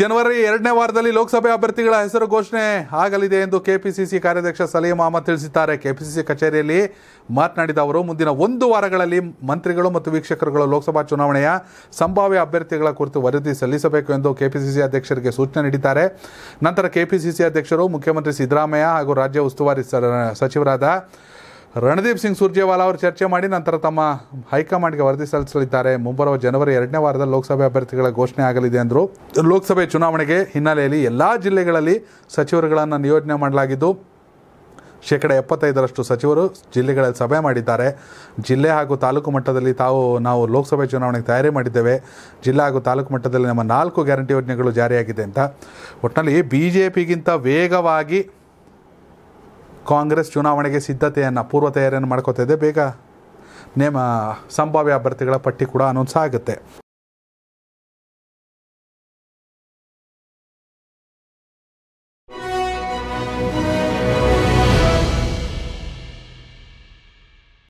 ಜನವರಿ ಎರಡನೇ ವಾರದಲ್ಲಿ ಲೋಕಸಭೆ ಅಭ್ಯರ್ಥಿಗಳ ಹೆಸರು ಘೋಷಣೆ ಆಗಲಿದೆ ಎಂದು ಕೆಪಿಸಿಸಿ ಕಾರ್ಯಾಧ್ಯಕ್ಷ ಸಲೀಂ ಅಹಮದ್ ತಿಳಿಸಿದ್ದಾರೆ ಕೆಪಿಸಿಸಿ ಕಚೇರಿಯಲ್ಲಿ ಮಾತನಾಡಿದ ಅವರು ಮುಂದಿನ ಒಂದು ವಾರಗಳಲ್ಲಿ ಮಂತ್ರಿಗಳು ಮತ್ತು ವೀಕ್ಷಕರುಗಳು ಲೋಕಸಭಾ ಚುನಾವಣೆಯ ಸಂಭಾವ್ಯ ಅಭ್ಯರ್ಥಿಗಳ ಕುರಿತು ವರದಿ ಸಲ್ಲಿಸಬೇಕು ಎಂದು ಕೆಪಿಸಿಸಿ ಅಧ್ಯಕ್ಷರಿಗೆ ಸೂಚನೆ ನೀಡಿದ್ದಾರೆ ನಂತರ ಕೆಪಿಸಿಸಿ ಅಧ್ಯಕ್ಷರು ಮುಖ್ಯಮಂತ್ರಿ ಸಿದ್ದರಾಮಯ್ಯ ಹಾಗೂ ರಾಜ್ಯ ಉಸ್ತುವಾರಿ ಸಚಿವರಾದ ರಣದೀಪ್ ಸಿಂಗ್ ಸುರ್ಜೇವಾಲಾ ಅವರು ಚರ್ಚೆ ಮಾಡಿ ನಂತರ ತಮ್ಮ ಹೈಕಮಾಂಡ್ಗೆ ವರದಿ ಸಲ್ಲಿಸಲಿದ್ದಾರೆ ಮುಂಬರುವ ಜನವರಿ ಎರಡನೇ ವಾರದ ಲೋಕಸಭೆ ಅಭ್ಯರ್ಥಿಗಳ ಘೋಷಣೆ ಆಗಲಿದೆ ಅಂದರು ಲೋಕಸಭೆ ಚುನಾವಣೆಗೆ ಹಿನ್ನೆಲೆಯಲ್ಲಿ ಎಲ್ಲ ಜಿಲ್ಲೆಗಳಲ್ಲಿ ಸಚಿವರುಗಳನ್ನು ನಿಯೋಜನೆ ಮಾಡಲಾಗಿದ್ದು ಶೇಕಡ ಎಪ್ಪತ್ತೈದರಷ್ಟು ಸಚಿವರು ಜಿಲ್ಲೆಗಳಲ್ಲಿ ಸಭೆ ಮಾಡಿದ್ದಾರೆ ಜಿಲ್ಲೆ ಹಾಗೂ ತಾಲೂಕು ಮಟ್ಟದಲ್ಲಿ ತಾವು ನಾವು ಲೋಕಸಭೆ ಚುನಾವಣೆಗೆ ತಯಾರಿ ಮಾಡಿದ್ದೇವೆ ಜಿಲ್ಲೆ ಹಾಗೂ ತಾಲೂಕು ಮಟ್ಟದಲ್ಲಿ ನಮ್ಮ ನಾಲ್ಕು ಗ್ಯಾರಂಟಿ ಯೋಜನೆಗಳು ಜಾರಿಯಾಗಿದೆ ಅಂತ ಒಟ್ಟಿನಲ್ಲಿ ಬಿ ಜೆ ಪಿಗಿಂತ ವೇಗವಾಗಿ ಕಾಂಗ್ರೆಸ್ ಚುನಾವಣೆಗೆ ಸಿದ್ಧತೆಯನ್ನು ಪೂರ್ವ ತಯಾರಿಯನ್ನು ಮಾಡ್ಕೋತಾ ಇದೆ ಬೇಗ ನೇಮ ಸಂಭಾವ್ಯ ಅಭ್ಯರ್ಥಿಗಳ ಪಟ್ಟಿ ಕೂಡ ಅನೌನ್ಸ್ ಆಗುತ್ತೆ